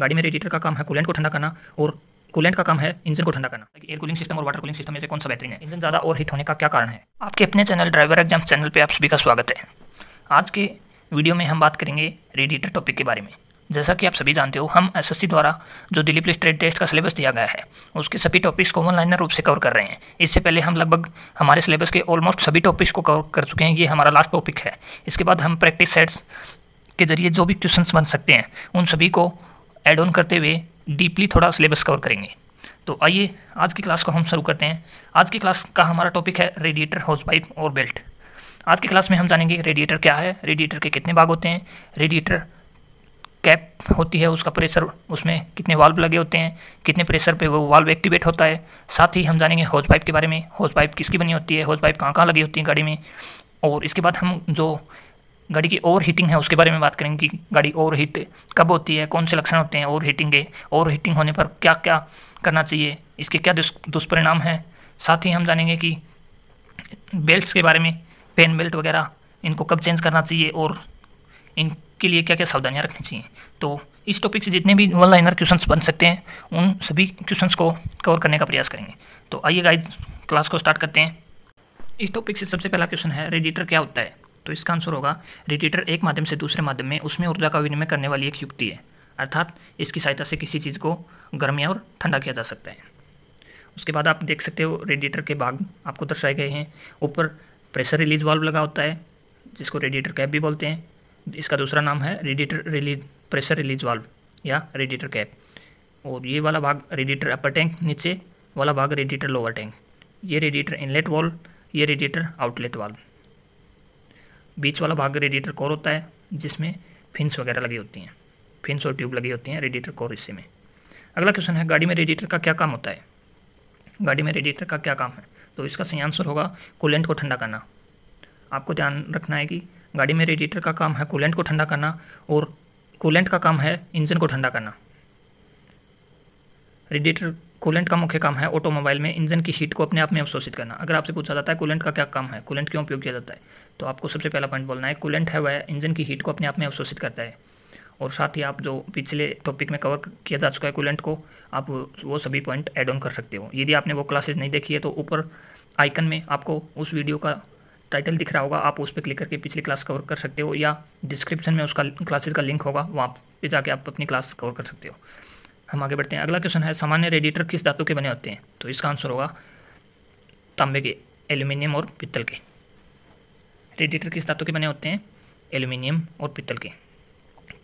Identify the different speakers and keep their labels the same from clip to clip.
Speaker 1: गाड़ी में रेडिएटर का काम है कूलेंट को ठंडा करना और कूलेंट का काम है इंजन को ठंडा करना एयर कूलिंग सिस्टम और वाटर कूलिंग सिस्टम में से कौन सा बेहतरीन है इंजन ज़्यादा और हिट होने का क्या कारण है आपके अपने चैनल ड्राइवर एग्जाम चैनल पर आप सभी का स्वागत है आज के वीडियो में हम बात करेंगे रेडिएटर टॉपिक के बारे में जैसा कि आप सभी जानते हो हम एस द्वारा जो दिल्ली पुलिस ट्रेड टेस्ट का सिलेबस दिया गया है उसके सभी टॉपिक्स को ऑनलाइन रूप से कवर कर रहे हैं इससे पहले हम लगभग हमारे सिलेबस के ऑलमोस्ट सभी टॉपिक्स को कवर कर चुके हैं ये हमारा लास्ट टॉपिक है इसके बाद हम प्रैक्टिस सेट्स के जरिए जो भी क्वेश्चंस बन सकते हैं उन सभी को एड ऑन करते हुए डीपली थोड़ा सिलेबस कवर करेंगे तो आइए आज की क्लास को हम शुरू करते हैं आज की क्लास का हमारा टॉपिक है रेडिएटर हाउस पाइप और बेल्ट आज की क्लास में हम जानेंगे रेडिएटर क्या है रेडिएटर के कितने भाग होते हैं रेडिएटर कैप होती है उसका प्रेशर उसमें कितने वाल्व लगे होते हैं कितने प्रेशर पे वो वाल्व एक्टिवेट होता है साथ ही हम जानेंगे हाउस पाइप के बारे में हाउस पाइप किसकी बनी होती है हाउस पाइप कहाँ कहाँ लगी होती है गाड़ी में और इसके बाद हम जो गाड़ी की ओवर हीटिंग है उसके बारे में बात करेंगे कि गाड़ी ओवर हीट कब होती है कौन से लक्षण होते हैं ओवर हीटिंग के ओवर हीटिंग होने पर क्या क्या करना चाहिए इसके क्या दुष्परिणाम हैं साथ ही हम जानेंगे कि बेल्ट के बारे में पेन बेल्ट वगैरह इनको कब चेंज करना चाहिए और इनके लिए क्या क्या सावधानियाँ रखनी चाहिए तो इस टॉपिक से जितने भी वन लाइनर क्वेश्चंस बन सकते हैं उन सभी क्वेश्चंस को कवर करने का प्रयास करेंगे तो आइए गाइज क्लास को स्टार्ट करते हैं इस टॉपिक से सबसे पहला क्वेश्चन है रेडिएटर क्या होता है तो इसका आंसर होगा रेडिएटर एक माध्यम से दूसरे माध्यम में उसमें ऊर्जा का विनिमय करने वाली एक युक्ति है अर्थात इसकी सहायता से किसी चीज़ को गर्म या और ठंडा किया जा सकता है उसके बाद आप देख सकते हो रेडिएटर के भाग आपको दर्शाए गए हैं ऊपर प्रेशर रिलीज वाल्व लगा होता है जिसको रेडिएटर कैप भी बोलते हैं इसका दूसरा नाम है radiator release pressure release valve या रेडिएटर कैप और ये वाला भाग रेडिएटर अपर टैंक नीचे वाला भाग रेडिएटर लोअर टैंक ये रेडिएटर इनलेट वाल्व ये रेडिएटर आउटलेट वाल्व बीच वाला भाग रेडिएटर कोर होता है जिसमें फिंस वगैरह लगी होती हैं फिंस और ट्यूब लगी होती हैं रेडिएटर कोर हिस्से में अगला क्वेश्चन है गाड़ी में रेडिएटर का क्या काम होता है गाड़ी में रेडिएटर का क्या काम है तो इसका सही आंसर होगा कूलेंट को ठंडा करना आपको ध्यान रखना है कि गाड़ी में रेडिएटर का काम है कूलेंट को ठंडा करना और कूलेंट का काम है इंजन को ठंडा करना रेडिएटर कूलेंट का मुख्य काम है ऑटोमोबाइल में इंजन की हीट को अपने आप में अवशोषित करना अगर आपसे पूछा जाता है कूलेंट का क्या काम है कूलेंट क्यों उपयोग किया जाता है तो आपको सबसे पहला पॉइंट बोलना है कूलेंट है वह इंजन की हीट को अपने आप में अवशोषित करता है और साथ ही आप जो पिछले टॉपिक में कवर किया जा चुका है कूलेंट को आप वो सभी पॉइंट एड ऑन कर सकते हो यदि आपने वो क्लासेज नहीं देखी है तो ऊपर आइकन में आपको उस वीडियो का टाइटल दिख रहा होगा आप उस पर क्लिक करके पिछली क्लास कवर कर सकते हो या डिस्क्रिप्शन में उसका क्लासेज का लिंक होगा वहाँ पर जाके आप अपनी क्लास कवर कर सकते हो हम आगे बढ़ते हैं अगला क्वेश्चन है सामान्य रेडिएटर किस धातु के बने होते हैं तो इसका आंसर होगा तांबे के एल्यूमिनियम और पित्तल के रेडिएटर किस धातु के बने होते हैं एल्यूमिनियम और पित्तल के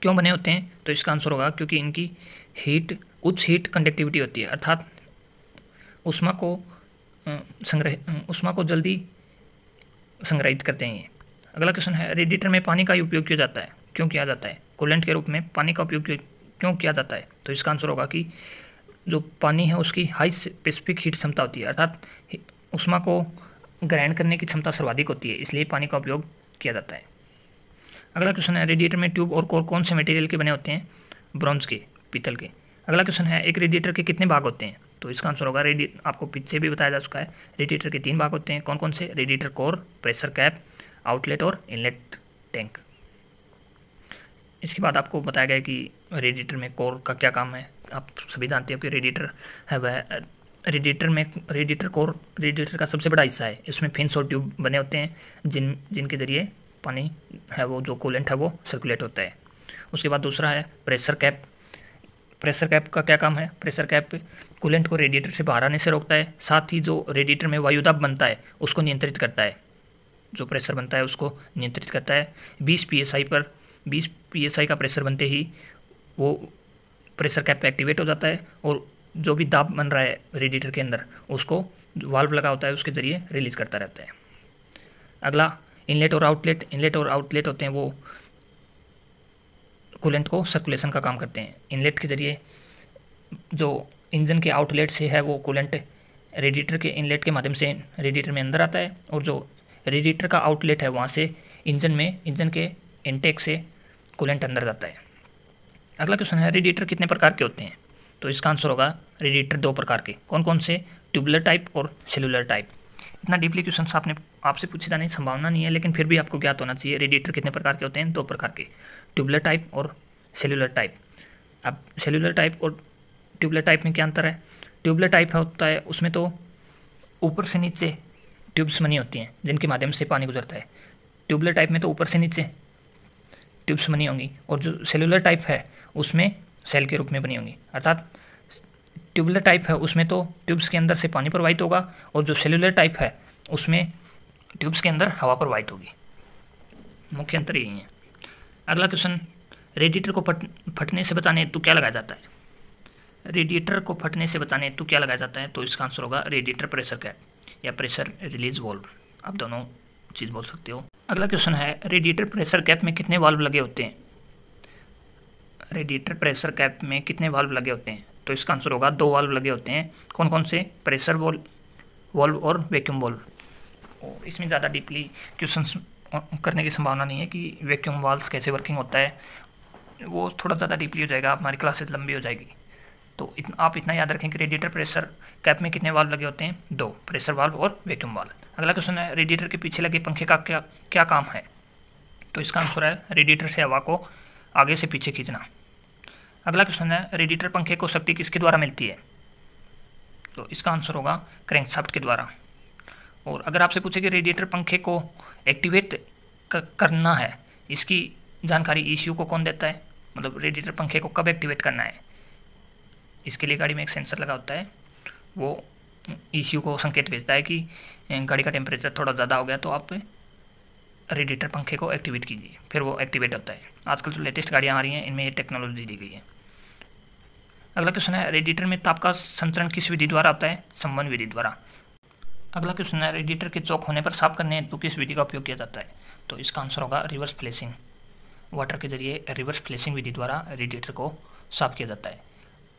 Speaker 1: क्यों बने होते हैं तो इसका आंसर होगा क्योंकि इनकी हीट उच्च हीट कंडक्टिविटी होती है अर्थात उष्मा को संग्रह उष्मा को जल्दी संग्रहित करते हैं अगला क्वेश्चन है रेडिएटर में पानी का उपयोग किया जाता है क्यों किया जाता है कोलेंट के रूप में पानी का उपयोग क्यों किया जाता है तो इसका आंसर होगा कि जो पानी है उसकी हाई स्पेसिफिक हीट क्षमता होती है अर्थात उष्मा को ग्रहण करने की क्षमता सर्वाधिक होती है इसलिए पानी का उपयोग किया जाता है अगला क्वेश्चन है रेडिएटर में ट्यूब और कोर कौन से मटेरियल के बने होते हैं ब्रॉन्ज के पीतल के अगला क्वेश्चन है एक रेडिएटर के कितने भाग होते हैं तो इसका आंसर होगा रेडिए आपको पीछे भी बताया जा चुका है रेडिएटर के तीन भाग होते हैं कौन कौन से radiator core pressure cap outlet और इनलेट टैंक इसके बाद आपको बताया गया कि रेडिएटर में कोर का क्या काम है आप सभी जानते हो कि रेडिएटर है वह रेडिएटर में रेडिएटर कोर रेडिएटर का सबसे बड़ा हिस्सा है इसमें फिंस और ट्यूब बने होते हैं जिन जिनके ज़रिए पानी है वो जो कोलेंट है वो सर्कुलेट होता है उसके बाद दूसरा है प्रेशर कैप प्रेशर कैप का क्या काम है प्रेशर कैप कूलेंट को रेडिएटर से बाहर आने से रोकता है साथ ही जो रेडिएटर में वायुदाब बनता है उसको नियंत्रित करता है जो प्रेशर बनता है उसको नियंत्रित करता है 20 पीएसआई पर 20 पीएसआई का प्रेशर बनते ही वो प्रेशर कैप एक्टिवेट हो जाता है और जो भी दाब बन रहा है रेडिएटर के अंदर उसको वाल्व लगा होता है उसके ज़रिए रिलीज़ करता रहता है अगला इनलेट और आउटलेट इनलेट और आउटलेट होते हैं वो कूलेंट को सर्कुलेशन का काम करते हैं इनलेट के ज़रिए जो इंजन के आउटलेट से है वो कूलेंट रेडिएटर के इनलेट के माध्यम से रेडिएटर में अंदर आता है और जो रेडिएटर का आउटलेट है वहाँ से इंजन में इंजन के इनटेक से कूलेंट अंदर जाता है अगला क्वेश्चन है रेडिएटर कितने प्रकार के होते हैं तो इसका आंसर होगा रेडिएटर दो प्रकार के कौन कौन से ट्यूबुलर टाइप और सेलुलर टाइप इतना डीपली क्वेश्चन आपने आपसे पूछे जाने की संभावना नहीं है लेकिन फिर भी आपको ज्ञात होना चाहिए रेडिएटर कितने प्रकार के होते हैं दो प्रकार के ट्यूबुलर टाइप और सेलुलर टाइप अब सेलुलर टाइप और ट्यूबुलर टाइप में क्या अंतर है ट्यूबुलर टाइप होता है उसमें तो ऊपर से नीचे ट्यूब्स बनी होती हैं जिनके माध्यम से पानी गुजरता है ट्यूबुलर टाइप में तो ऊपर से नीचे ट्यूब्स बनी होंगी और जो सेलुलर टाइप है उसमें सेल के रूप में बनी होंगी अर्थात ट्यूबुलर टाइप है उसमें तो ट्यूब्स के अंदर से पानी प्रवाहित होगा और जो सेलुलर टाइप है उसमें ट्यूब्स के अंदर हवा प्रवाहित होगी मुख्य अंतर यही है अगला क्वेश्चन रेडिएटर को फट फटने से बचाने तो क्या लगाया जाता है रेडिएटर को फटने से बचाने तो क्या लगाया जाता है तो इसका आंसर होगा रेडिएटर प्रेशर कैप या प्रेशर रिलीज वॉल्व आप दोनों चीज़ बोल सकते हो अगला क्वेश्चन है रेडिएटर प्रेशर कैप में कितने वाल्व लगे होते हैं रेडिएटर प्रेशर कैप में कितने वाल्व लगे होते हैं तो इसका आंसर होगा दो वाल्व लगे होते हैं कौन कौन से प्रेशर वॉल वॉल्व और वैक्यूम वॉल्व इसमें ज़्यादा डीपली क्वेश्चन करने की संभावना नहीं है कि वैक्यूम वाल्व कैसे वर्किंग होता है वो थोड़ा ज़्यादा डीपली हो जाएगा हमारी क्लासेज लंबी हो जाएगी तो इतना आप इतना याद रखें कि रेडिएटर प्रेशर कैप में कितने वाल्व लगे होते हैं दो प्रेशर वाल्व और वैक्यूम वाल्व अगला क्वेश्चन है रेडिएटर के पीछे लगे पंखे का क्या क्या काम है तो इसका आंसर है रेडिएटर से हवा को आगे से पीछे खींचना अगला क्वेश्चन है रेडिएटर पंखे को शक्ति किसके द्वारा मिलती है तो इसका आंसर होगा साफ्ट के द्वारा और अगर आपसे पूछे कि रेडिएटर पंखे को एक्टिवेट करना है इसकी जानकारी ई को कौन देता है मतलब रेडिएटर पंखे को कब एक्टिवेट करना है इसके लिए गाड़ी में एक सेंसर लगा होता है वो ई को संकेत भेजता है कि गाड़ी का टेम्परेचर थोड़ा ज़्यादा हो गया तो आप रेडिएटर पंखे को एक्टिवेट कीजिए फिर वो एक्टिवेट होता है आजकल जो लेटेस्ट गाड़ियाँ आ रही हैं इनमें ये टेक्नोलॉजी दी गई है अगला क्वेश्चन है रेडिएटर में ताप का संचरण किस विधि द्वारा होता है संबंध विधि द्वारा अगला क्वेश्चन है रेडिएटर के चौक होने पर साफ करने तो किस विधि का उपयोग किया जाता है तो इसका आंसर होगा रिवर्स फ्लेसिंग वाटर के जरिए रिवर्स फ्लेसिंग विधि द्वारा रेडिएटर को साफ किया जाता है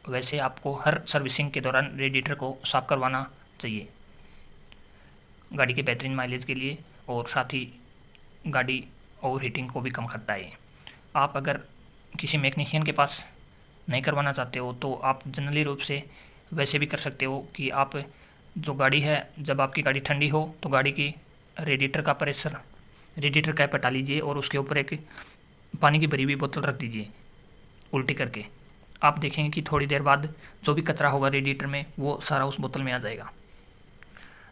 Speaker 1: वैसे आपको हर सर्विसिंग के दौरान रेडिएटर को साफ करवाना चाहिए गाड़ी के बेहतरीन माइलेज के लिए और साथ ही गाड़ी ओवर हीटिंग को भी कम करता है आप अगर किसी मैकेनिशियन के पास नहीं करवाना चाहते हो तो आप जनरली रूप से वैसे भी कर सकते हो कि आप जो गाड़ी है जब आपकी गाड़ी ठंडी हो तो गाड़ी की रेडिएटर का प्रेशर रेडिएटर कैप हटा लीजिए और उसके ऊपर एक पानी की भरी हुई बोतल रख दीजिए उल्टी करके आप देखेंगे कि थोड़ी देर बाद जो भी कचरा होगा रेडिएटर में वो सारा उस बोतल में आ जाएगा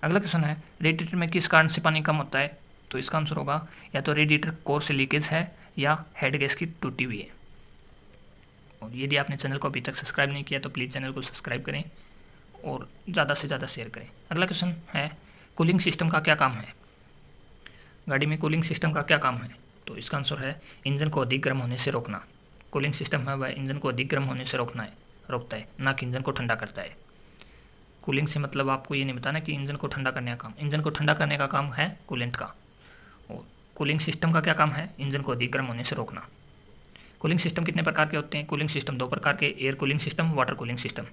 Speaker 1: अगला क्वेश्चन है रेडिएटर में किस कारण से पानी कम होता है तो इसका आंसर होगा या तो रेडिएटर कोर से लीकेज है या हेड गैस की टूटी हुई है और यदि आपने चैनल को अभी तक सब्सक्राइब नहीं किया तो प्लीज़ चैनल को सब्सक्राइब करें और ज़्यादा से ज़्यादा शेयर करें अगला क्वेश्चन है कूलिंग सिस्टम का क्या काम है गाड़ी में कूलिंग सिस्टम का क्या काम है तो इसका आंसर है इंजन को अधिक गर्म होने से रोकना कूलिंग सिस्टम है वह इंजन को अधिक गर्म होने से रोकना है रोकता है ना कि इंजन को ठंडा करता है कूलिंग से मतलब आपको ये नहीं बताना कि इंजन को ठंडा करने का काम इंजन को ठंडा करने का काम है कूलेंट का और कूलिंग सिस्टम का क्या काम है इंजन को अधिक गर्म होने से रोकना कूलिंग सिस्टम कितने प्रकार के होते हैं कूलिंग सिस्टम दो प्रकार के air cooling system water cooling system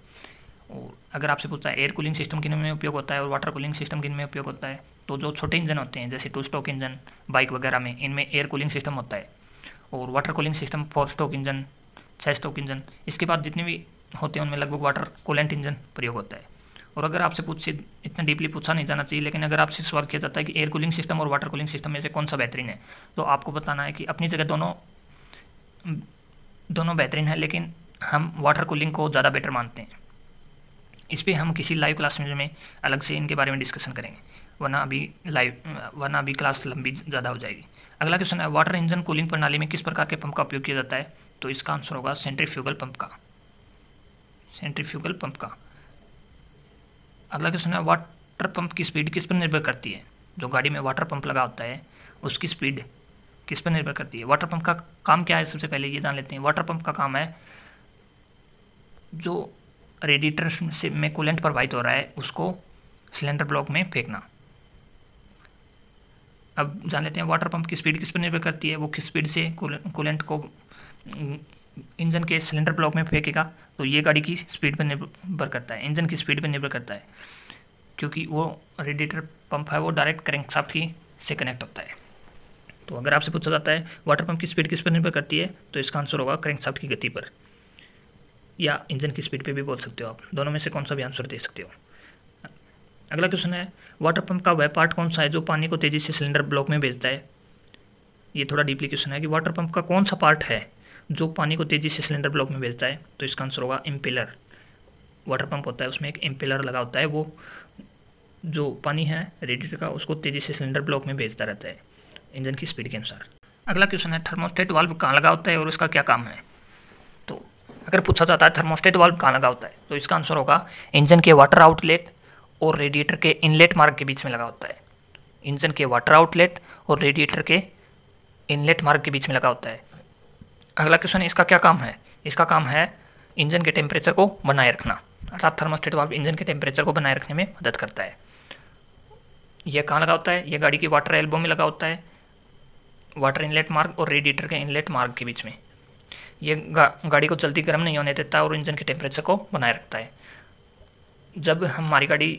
Speaker 1: और अगर आपसे पूछता है एयर कूलिंग सिस्टम किन में उपयोग होता है और वाटर कूलिंग सिस्टम किन में उपयोग होता है तो जो छोटे इंजन होते हैं जैसे टू स्टॉक इंजन बाइक वगैरह में इनमें एयर कूलिंग सिस्टम होता है और water cooling system four stroke engine छः स्टॉक इंजन इसके बाद जितने भी होते हैं उनमें लगभग वाटर कूलेंट इंजन प्रयोग होता है और अगर आपसे पूछ इतना डीपली पूछा नहीं जाना चाहिए लेकिन अगर आपसे सवाल किया जाता है कि एयर कूलिंग सिस्टम और वाटर कूलिंग सिस्टम में से कौन सा बेहतरीन है तो आपको बताना है कि अपनी जगह दोनों दोनों बेहतरीन है लेकिन हम वाटर कूलिंग को ज़्यादा बेटर मानते हैं इस पर हम किसी लाइव क्लास में अलग से इनके बारे में डिस्कशन करेंगे वरना अभी लाइव वरना अभी क्लास लंबी ज़्यादा हो जाएगी अगला क्वेश्चन है वाटर इंजन कूलिंग प्रणाली में किस प्रकार के पंप का उपयोग किया जाता है तो इसका आंसर होगा सेंट्रीफ्यूगल पंप का सेंट्रीफ्यूगल पंप का अगला क्वेश्चन है वाटर पंप की स्पीड किस पर निर्भर करती है जो गाड़ी में वाटर पंप लगा होता है उसकी स्पीड किस पर निर्भर करती है वाटर पंप का काम क्या है सबसे पहले ये जान लेते हैं वाटर पंप का काम है जो रेडिएटर से में कूलेंट प्रवाहित हो रहा है उसको सिलेंडर ब्लॉक में फेंकना अब जान लेते हैं वाटर पंप की स्पीड किस पर निर्भर करती है वो किस स्पीड से कूलेंट को हम्म, इंजन के सिलेंडर ब्लॉक में फेंकेगा तो ये गाड़ी की स्पीड पर निर्भर करता है इंजन की स्पीड पर निर्भर करता है क्योंकि वो रेडिएटर पंप है वो डायरेक्ट करेंट साफ की से कनेक्ट होता है तो अगर आपसे पूछा जाता है वाटर पंप की स्पीड किस पर निर्भर करती है तो इसका आंसर होगा करेंट साफ्ट की गति पर या इंजन की स्पीड पर भी बोल सकते हो आप दोनों में से कौन सा भी आंसर दे सकते हो अगला क्वेश्चन है वाटर पंप का वह पार्ट कौन सा है जो पानी को तेज़ी से सिलेंडर ब्लॉक में भेजता है ये थोड़ा डीपली क्वेश्चन है कि वाटर पंप का कौन सा पार्ट है जो पानी को तेज़ी से सिलेंडर ब्लॉक में भेजता है तो इसका आंसर होगा इम्पिलर वाटर पंप होता है उसमें एक इम्पेलर लगा होता है वो जो पानी है रेडिएटर का उसको तेज़ी से सिलेंडर ब्लॉक में भेजता रहता है इंजन की स्पीड के अनुसार अगला क्वेश्चन है थर्मोस्टेट वाल्व कहाँ लगा होता है और उसका क्या काम है तो अगर पूछा जाता है थर्मोस्टेट वाल्व कहाँ लगा होता है तो इसका आंसर होगा इंजन के वाटर आउटलेट और रेडिएटर के इनलेट मार्ग के बीच में लगा होता है इंजन के वाटर आउटलेट और रेडिएटर के इनलेट मार्ग के बीच में लगा होता है अगला क्वेश्चन इसका क्या काम है इसका काम है इंजन के टेम्परेचर को बनाए रखना अर्थात थर्मोस्टेट वाल्व इंजन के टेम्परेचर को बनाए रखने में मदद करता है यह कहाँ लगा होता है यह गाड़ी की वाटर एल्बो में लगा होता है वाटर इनलेट मार्ग और रेडिएटर के इनलेट मार्ग के बीच में यह गा, गाड़ी को जल्दी गर्म नहीं होने देता और इंजन के टेम्परेचर को बनाए रखता है जब हमारी गाड़ी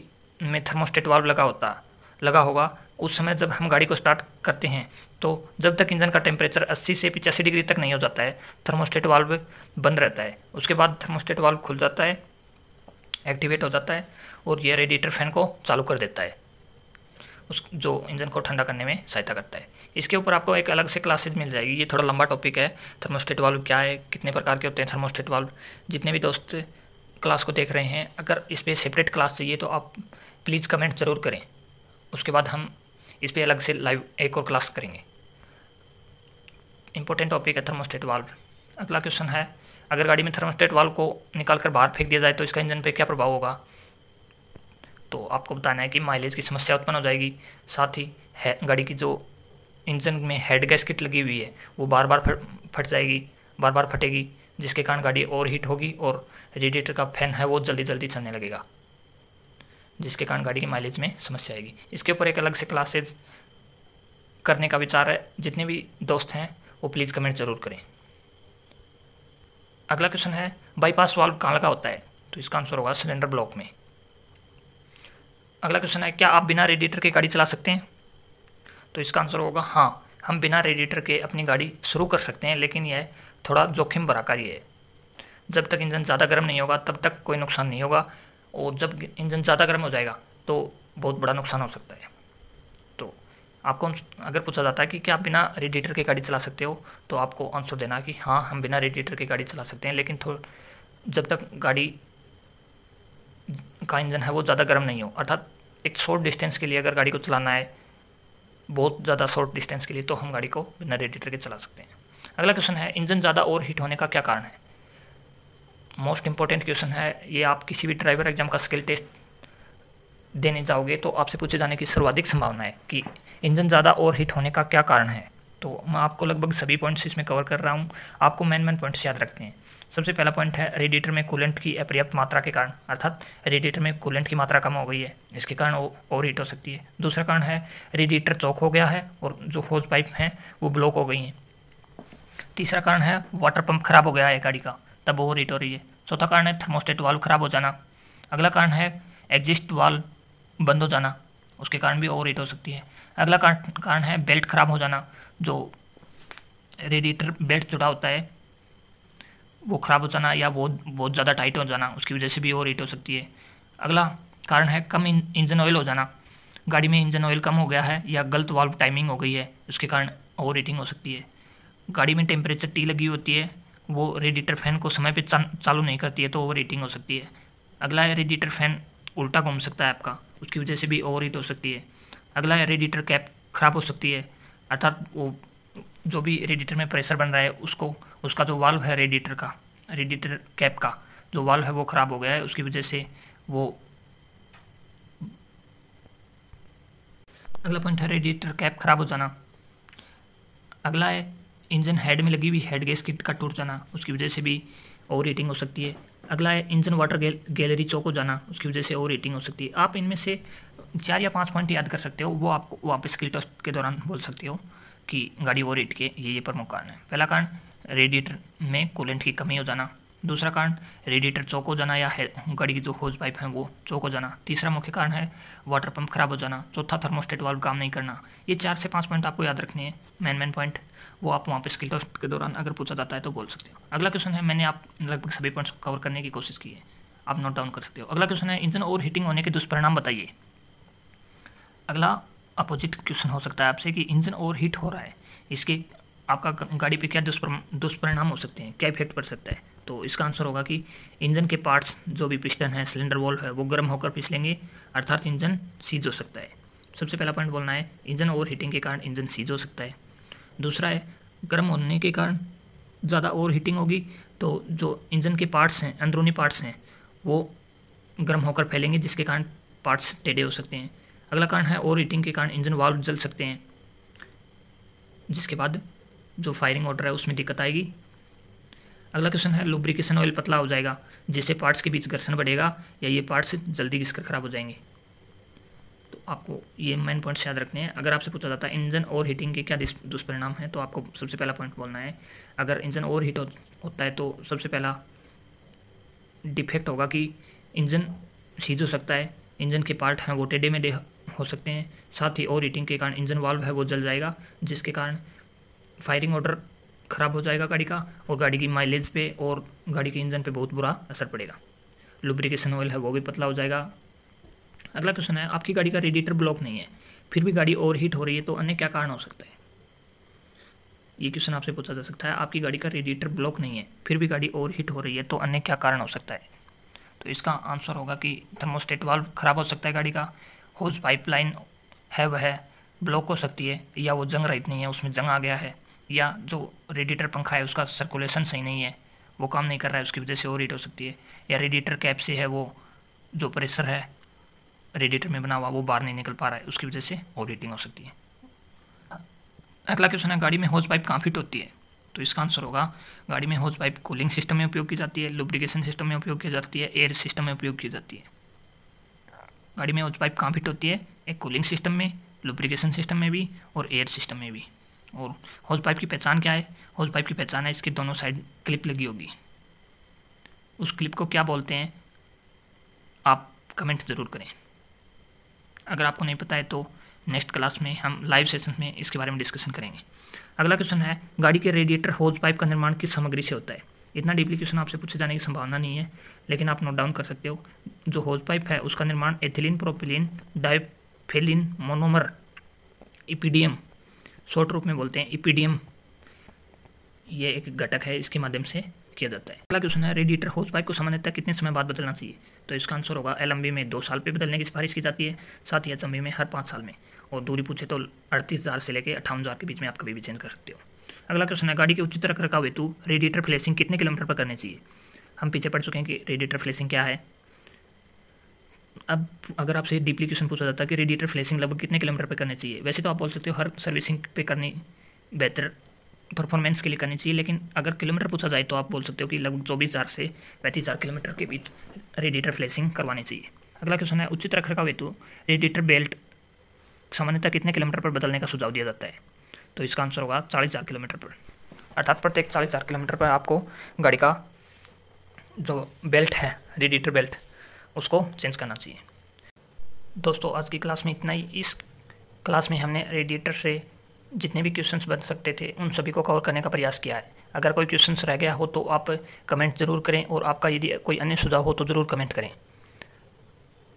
Speaker 1: में थर्मोस्टेट वाल्व लगा होता लगा होगा उस समय जब हम गाड़ी को स्टार्ट करते हैं तो जब तक इंजन का टेम्परेचर 80 से पिचासी डिग्री तक नहीं हो जाता है थर्मोस्टेट वाल्व बंद रहता है उसके बाद थर्मोस्टेट वाल्व खुल जाता है एक्टिवेट हो जाता है और यह रेडिएटर फैन को चालू कर देता है उस जो इंजन को ठंडा करने में सहायता करता है इसके ऊपर आपको एक अलग से क्लासेज मिल जाएगी ये थोड़ा लंबा टॉपिक है थर्मोस्टेट वाल्व क्या है कितने प्रकार के होते हैं थर्मोस्टेट वाल्व जितने भी दोस्त क्लास को देख रहे हैं अगर इस पर सेपरेट क्लास चाहिए तो आप प्लीज़ कमेंट ज़रूर करें उसके बाद हम इस पर अलग से लाइव एक और क्लास करेंगे इंपॉर्टेंट टॉपिक है थर्मोस्टेट वाल्व अगला क्वेश्चन है अगर गाड़ी में थर्मोस्टेट वाल्व को निकाल कर बाहर फेंक दिया जाए तो इसका इंजन पर क्या प्रभाव होगा तो आपको बताना है कि माइलेज की समस्या उत्पन्न हो जाएगी साथ ही है गाड़ी की जो इंजन में हेड गैसकिट लगी हुई है वो बार बार फट फट जाएगी बार बार फटेगी जिसके कारण गाड़ी और हीट होगी और रेडिएटर का फैन है वो जल्दी जल्दी चलने लगेगा जिसके कारण गाड़ी की माइलेज में समस्या आएगी इसके ऊपर एक अलग से क्लासेज करने का विचार है जितने भी दोस्त हैं वो प्लीज़ कमेंट ज़रूर करें अगला क्वेश्चन है बाईपास वाल्व कहाँ लगा होता है तो इसका आंसर होगा सिलेंडर ब्लॉक में अगला क्वेश्चन है क्या आप बिना रेडिएटर के गाड़ी चला सकते हैं तो इसका आंसर होगा हाँ हम बिना रेडिएटर के अपनी गाड़ी शुरू कर सकते हैं लेकिन यह थोड़ा जोखिम भरा कार्य है जब तक इंजन ज़्यादा गर्म नहीं होगा तब तक कोई नुकसान नहीं होगा और जब इंजन ज़्यादा गर्म हो जाएगा तो बहुत बड़ा नुकसान हो सकता है तो आपको अगर पूछा जाता है कि क्या आप बिना रेडिएटर के गाड़ी चला सकते हो तो आपको आंसर देना कि हाँ हम बिना रेडिएटर के गाड़ी चला सकते हैं लेकिन थोड़ा जब तक गाड़ी का इंजन है वो ज़्यादा गर्म नहीं हो अर्थात एक शॉर्ट डिस्टेंस के लिए अगर गाड़ी को चलाना है बहुत ज़्यादा शॉर्ट डिस्टेंस के लिए तो हम गाड़ी को बिना रेडिएटर के चला सकते हैं अगला क्वेश्चन है इंजन ज़्यादा ओवर हीट होने का क्या कारण है मोस्ट इंपॉर्टेंट क्वेश्चन है ये आप किसी भी ड्राइवर एग्जाम का स्किल टेस्ट देने जाओगे तो आपसे पूछे जाने की सर्वाधिक संभावना है कि इंजन ज़्यादा ओवर हीट होने का क्या कारण है तो मैं आपको लगभग सभी पॉइंट्स इसमें कवर कर रहा हूँ आपको मेन मेन पॉइंट्स याद रखते हैं सबसे पहला पॉइंट है रेडिएटर में कूलेंट की अपर्याप्त मात्रा के कारण अर्थात रेडिएटर में कूलेंट की मात्रा कम हो गई है इसके कारण ओवर हीट हो सकती है दूसरा कारण है रेडिएटर चौक हो गया है और जो होज पाइप हैं वो ब्लॉक हो गई हैं तीसरा कारण है वाटर पंप खराब हो गया है गाड़ी का तब ओवर हीट हो रही है चौथा कारण है थर्मोस्टेट वाल्व खराब हो जाना अगला कारण है एग्जिस्ट वाल्व बंद हो जाना उसके कारण भी ओवर हीट हो सकती है अगला कारण कारण है बेल्ट खराब हो जाना जो रेडिएटर बेल्ट जुड़ा होता है वो ख़राब हो जाना या बहुत बहुत ज़्यादा टाइट हो जाना उसकी वजह से भी ओवर हीट हो सकती है अगला कारण है कम इंजन ऑयल हो जाना गाड़ी में इंजन ऑयल कम हो गया है या गलत वाल्व टाइमिंग हो गई है उसके कारण ओवर हीटिंग हो सकती है गाड़ी में टेम्परेचर टी लगी होती है वो रेडिएटर फ़ैन को समय पे चालू नहीं करती है तो ओवर हीटिंग हो सकती है अगला है रेडिएटर फ़ैन उल्टा घूम सकता है आपका उसकी वजह से भी ओवर हीट हो सकती है अगला है रेडिएटर कैप ख़राब हो सकती है अर्थात वो जो भी रेडिएटर में प्रेशर बन रहा है उसको उसका जो वाल्व है रेडिएटर का रेडिएटर कैप का जो वाल्व है वो ख़राब हो गया है उसकी वजह से वो अगला पॉइंट है रेडिएटर कैप ख़राब हो जाना अगला है इंजन हेड में लगी हुई हेड गैस किट का टूट जाना उसकी वजह से भी ओवर हो सकती है अगला है इंजन वाटर गैलरी चौक हो जाना उसकी वजह से ओवर हो सकती है आप इनमें से चार या पाँच पॉइंट याद कर सकते हो वो आपको वापस स्किल टेस्ट के दौरान बोल सकते हो कि गाड़ी ओवर के ये ये प्रमुख कारण है पहला कारण रेडिएटर में कूलेंट की कमी हो जाना दूसरा कारण रेडिएटर चौक हो जाना या गाड़ी की जो होज पाइप है वो चौक हो जाना तीसरा मुख्य कारण है वाटर पंप खराब हो जाना चौथा थर्मोस्टेट वाल्व काम नहीं करना ये चार से पाँच पॉइंट आपको याद रखने हैं मेन मेन पॉइंट वो आप वहाँ पे स्किल टेस्ट के दौरान अगर पूछा जाता है तो बोल सकते हो अगला क्वेश्चन है मैंने आप लगभग सभी पॉइंट्स कवर करने की कोशिश की है आप नोट डाउन कर सकते हो अगला क्वेश्चन है इंजन ओवर हीटिंग होने के दुष्परिणाम बताइए अगला अपोजिट क्वेश्चन हो सकता है आपसे कि इंजन ओवर हीट हो रहा है इसके आपका गाड़ी पे क्या दुष्परिणाम हो सकते हैं क्या इफेक्ट पड़ सकता है तो इसका आंसर होगा कि इंजन के पार्ट्स जो भी पिस्टन है सिलेंडर वॉल है वो गर्म होकर लेंगे अर्थात इंजन सीज हो सकता है सबसे पहला पॉइंट बोलना है इंजन ओवर हीटिंग के कारण इंजन सीज हो सकता है दूसरा है गर्म होने के कारण ज़्यादा ओवर हीटिंग होगी तो जो इंजन के पार्ट्स हैं अंदरूनी पार्ट्स हैं वो गर्म होकर फैलेंगे जिसके कारण पार्ट्स टेढ़े हो सकते हैं अगला कारण है ओवर हीटिंग के कारण इंजन वाल्व जल सकते हैं जिसके बाद जो फायरिंग ऑर्डर है उसमें दिक्कत आएगी अगला क्वेश्चन है लुब्रिकेशन ऑयल पतला हो जाएगा जिससे पार्ट्स के बीच घर्षण बढ़ेगा या ये पार्ट्स जल्दी घिसकर खराब हो जाएंगे तो आपको ये मेन पॉइंट्स याद रखने हैं अगर आपसे पूछा जाता है इंजन ओवर हीटिंग के क्या दुष्परिणाम हैं तो आपको सबसे पहला पॉइंट बोलना है अगर इंजन ओवर हीट हो, होता है तो सबसे पहला डिफेक्ट होगा कि इंजन सीज हो सकता है इंजन के पार्ट हैं वो टेढ़े में हो सकते हैं साथ ही ओवर हीटिंग के कारण इंजन वाल्व है वो जल जाएगा जिसके कारण फायरिंग ऑर्डर ख़राब हो जाएगा गाड़ी का और गाड़ी की माइलेज पे और गाड़ी के इंजन पे बहुत बुरा असर पड़ेगा लुब्रिकेशन ऑयल है वो भी पतला हो जाएगा अगला क्वेश्चन है आपकी गाड़ी का रेडिएटर ब्लॉक नहीं है फिर भी गाड़ी ओवर हीट हो रही है तो अन्य क्या कारण हो सकते हैं ये क्वेश्चन आपसे पूछा जा सकता है आपकी गाड़ी का रेडिएटर ब्लॉक नहीं है फिर भी गाड़ी ओवर हीट हो रही है तो अन्य क्या कारण हो सकता है तो इसका आंसर होगा कि थर्मोस्टेट वाल्व खराब हो सकता है गाड़ी का होज पाइपलाइन है वह ब्लॉक हो सकती है या वो जंग रहित नहीं है उसमें जंग आ गया है या जो रेडिएटर पंखा है उसका सर्कुलेशन सही नहीं है वो काम नहीं कर रहा है उसकी वजह से ओवर हीट हो सकती है या रेडिएटर कैप से है वो जो प्रेशर है रेडिएटर में बना हुआ वो बाहर नहीं निकल पा रहा है उसकी वजह से ओवरहीटिंग हो सकती है अगला क्वेश्चन है गाड़ी में होज पाइप कहाँ फिट होती है तो इसका आंसर होगा गाड़ी में होज पाइप कूलिंग सिस्टम में उपयोग की जाती है लुब्रिकेशन सिस्टम में उपयोग की जाती है एयर सिस्टम में उपयोग की जाती है गाड़ी में होज पाइप कहाँ फिट होती है एक कूलिंग सिस्टम में लुब्रिकेशन सिस्टम में भी और एयर सिस्टम में भी और होज पाइप की पहचान क्या है होज पाइप की पहचान है इसके दोनों साइड क्लिप लगी होगी उस क्लिप को क्या बोलते हैं आप कमेंट ज़रूर करें अगर आपको नहीं पता है तो नेक्स्ट क्लास में हम लाइव सेशन में इसके बारे में डिस्कशन करेंगे अगला क्वेश्चन है गाड़ी के रेडिएटर होज पाइप का निर्माण किस सामग्री से होता है इतना डीपली क्वेश्चन आपसे पूछे जाने की संभावना नहीं है लेकिन आप नोट डाउन कर सकते हो जो होज पाइप है उसका निर्माण एथिलीन प्रोपिलीन डाइफेलिन मोनोमर इपीडियम शॉर्ट रूप में बोलते हैं इपीडियम ये एक घटक है इसके माध्यम से किया जाता है अगला क्वेश्चन है रेडिएटर हाउस पाइप को सामान्यता कितने समय बाद बदलना चाहिए तो इसका आंसर होगा एलएमबी में दो साल पे बदलने की सिफारिश की जाती है साथ ही एचम्बी में हर पाँच साल में और दूरी पूछे तो अड़तीस हज़ार से लेकर अट्ठावन हज़ार के बीच में आप कभी भी चेंज कर सकते हो अगला क्वेश्चन है गाड़ी के उचित रख रखाव हेतु रेडिएटर फ्लेसिंग कितने किलोमीटर पर करनी चाहिए हम पीछे पड़ चुके हैं कि रेडिएटर फ्लेसिंग क्या है अब अगर आपसे डीपली क्वेश्चन पूछा जाता है कि रेडिएटर फ्लेसिंग लगभग कितने किलोमीटर पर करनी चाहिए वैसे तो आप बोल सकते हो हर सर्विसिंग पे करनी बेहतर परफॉर्मेंस के लिए करनी चाहिए लेकिन अगर किलोमीटर पूछा जाए तो आप बोल सकते हो कि लगभग चौबीस हज़ार से पैंतीस हज़ार किलोमीटर के बीच रेडिएटर फ्लेसिंग करवानी चाहिए अगला क्वेश्चन है उचित रखरखाव हेतु रेडिएटर बेल्ट सामान्यतः कितने किलोमीटर पर बदलने का सुझाव दिया जाता है तो इसका आंसर होगा चालीस हज़ार किलोमीटर पर अर्थात प्रत्येक चालीस हज़ार किलोमीटर पर आपको गाड़ी का जो बेल्ट है रेडिएटर बेल्ट उसको चेंज करना चाहिए दोस्तों आज की क्लास में इतना ही इस क्लास में हमने रेडिएटर से जितने भी क्वेश्चंस बन सकते थे उन सभी को कवर करने का प्रयास किया है अगर कोई क्वेश्चंस रह गया हो तो आप कमेंट ज़रूर करें और आपका यदि कोई अन्य सुझाव हो तो ज़रूर कमेंट करें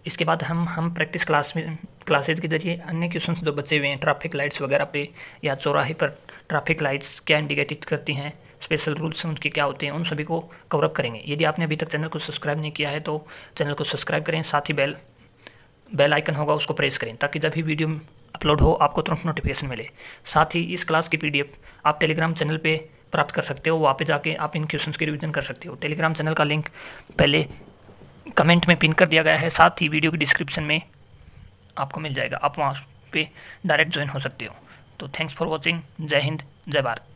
Speaker 1: इसके बाद हम हम प्रैक्टिस क्लास में क्लासेज के जरिए अन्य क्वेश्चंस जो बचे हुए हैं ट्रैफिक लाइट्स वगैरह पे या चौराहे पर ट्रैफिक लाइट्स क्या इंडिकेटेड करती हैं स्पेशल रूल्स उनके क्या होते हैं उन सभी को कवरअप करेंगे यदि आपने अभी तक चैनल को सब्सक्राइब नहीं किया है तो चैनल को सब्सक्राइब करें साथ ही बेल बेल आइकन होगा उसको प्रेस करें ताकि जब भी वीडियो अपलोड हो आपको तुरंत नोटिफिकेशन मिले साथ ही इस क्लास की पीडीएफ आप टेलीग्राम चैनल पे प्राप्त कर सकते हो वहाँ पे जाके आप इन क्वेश्चंस की रिवीजन कर सकते हो टेलीग्राम चैनल का लिंक पहले कमेंट में पिन कर दिया गया है साथ ही वीडियो के डिस्क्रिप्शन में आपको मिल जाएगा आप वहाँ पे डायरेक्ट ज्वाइन हो सकते हो तो थैंक्स फॉर वॉचिंग जय हिंद जय भारत